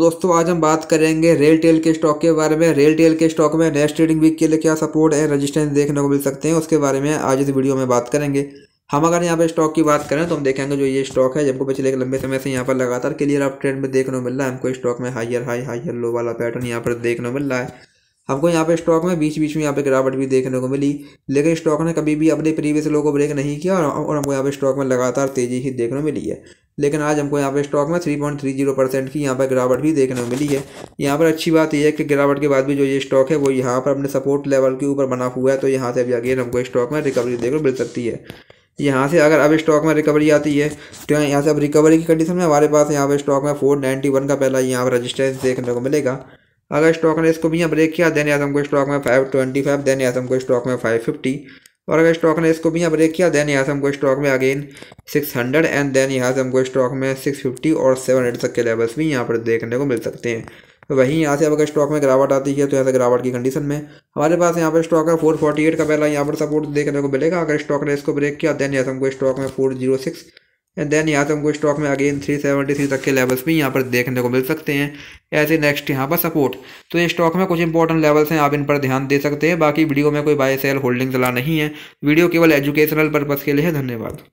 दोस्तों आज हम बात करेंगे रेल टेल के स्टॉक के बारे में रेल टेल के स्टॉक में नेक्स्ट ट्रेडिंग वीक के लिए क्या सपोर्ट एंड रेजिस्टेंस देखने को मिल सकते हैं उसके बारे में आज इस वीडियो में बात करेंगे हम अगर यहाँ पे स्टॉक की बात करें तो हम देखेंगे जो ये स्टॉक है जबको पिछले एक लंबे समय से यहाँ पर लगातार क्लियर आप ट्रेंड में देखने को मिल रहा है हमको स्टॉक में हाइयर हाई हाइयर लो वाला पैटर्न यहाँ पर देखने को मिल रहा है हमको यहाँ पे स्टॉक में बीच बीच में यहाँ पे गिरावट भी देखने को मिली लेकिन स्टॉक ने कभी भी अपने प्रीवियस लो को ब्रेक नहीं किया और हमको यहाँ पे स्टॉक में लगातार तेजी ही देखने को मिली है लेकिन आज हमको यहाँ पर स्टॉक में three point three zero percent की यहाँ पर गिरावट भी देखने को मिली है यहाँ पर अच्छी बात यह है कि गिरावट के बाद भी जो ये स्टॉक है वो यहाँ पर अपने सपोर्ट लेवल के ऊपर बना हुआ है तो यहाँ से अभी अगेन हमको स्टॉक में रिकवरी देखने को मिल सकती है यहाँ से अगर अब स्टॉक में रिकवरी आती है तो यहाँ से अब रिकवरी की कंडीशन में हमारे पास यहाँ पर स्टॉक में फोर नाइन्टी वन का पहला यहाँ पर रजिस्टेंस देखने को मिलेगा अगर स्टॉक ने इसको भी यहाँ ब्रेक किया देन या हमको स्टॉक में फाइव ट्वेंटी फाइव देन या हमको स्टॉक में फाइव फिफ्टी और अगर स्टॉक ने इसको भी यहाँ ब्रेक किया देन यहाँ से हमको स्टॉक में अगेन 600 एंड देन यहाँ से हमको स्टॉक में 650 और 700 तक के लेवल्स भी यहाँ पर देखने को मिल सकते हैं तो वहीं यहाँ से अगर स्टॉक में गिरावट आती है तो यहाँ से गिरावट की कंडीशन में हमारे पास यहाँ पर स्टॉक है फोर फोर्टी एट का पहला यहाँ पर सपोर्ट देखने को मिलेगा अगर स्टॉक ने इसको ब्रेक किया देन यहाँ से हमको स्टॉक में four zero six and then यहाँ से हमको स्टॉक में अगेन थ्री सेवेंटी थ्री तक के लेवल्स भी यहाँ पर देखने को मिल सकते हैं ऐसे नेक्स्ट यहाँ पर सपोर्ट तो ये स्टॉक में कुछ इंपॉर्टेंट लेवल्स हैं आप इन पर ध्यान दे सकते हैं बाकी वीडियो में कोई बाय सेल होल्डिंग चला नहीं है वीडियो केवल एजुकेशनल पर्पज़ के लिए है धन्यवाद